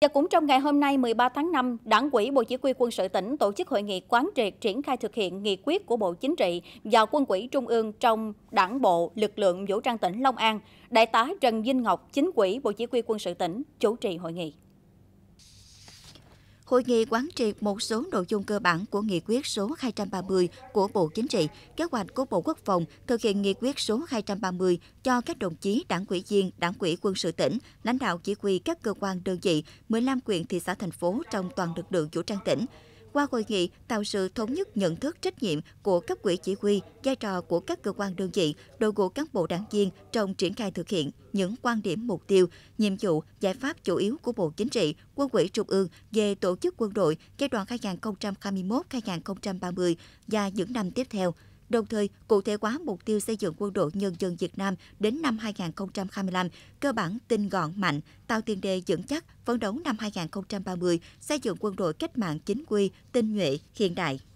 Và cũng trong ngày hôm nay 13 tháng 5, Đảng ủy Bộ Chỉ huy Quân sự tỉnh tổ chức hội nghị quán triệt triển khai thực hiện nghị quyết của Bộ Chính trị và Quân ủy Trung ương trong Đảng bộ lực lượng vũ trang tỉnh Long An. Đại tá Trần Vinh Ngọc, chính ủy Bộ Chỉ huy Quân sự tỉnh chủ trì hội nghị. Hội nghị quán triệt một số nội dung cơ bản của nghị quyết số 230 của Bộ Chính trị, kế hoạch của Bộ Quốc phòng thực hiện nghị quyết số 230 cho các đồng chí đảng ủy viên, đảng ủy quân sự tỉnh, lãnh đạo chỉ huy các cơ quan đơn vị, 15 quyền thị xã thành phố trong toàn lực lượng vũ trang tỉnh qua hội nghị, tạo sự thống nhất nhận thức trách nhiệm của cấp quỹ chỉ huy, vai trò của các cơ quan đơn vị, đội ngũ cán bộ đảng viên trong triển khai thực hiện những quan điểm mục tiêu, nhiệm vụ, giải pháp chủ yếu của Bộ Chính trị, Quân ủy Trung ương về tổ chức quân đội giai đoạn 2021-2030 và những năm tiếp theo – đồng thời cụ thể hóa mục tiêu xây dựng quân đội nhân dân Việt Nam đến năm 2025, cơ bản tinh gọn mạnh, tạo tiền đề vững chắc phấn đấu năm 2030 xây dựng quân đội cách mạng chính quy, tinh nhuệ, hiện đại.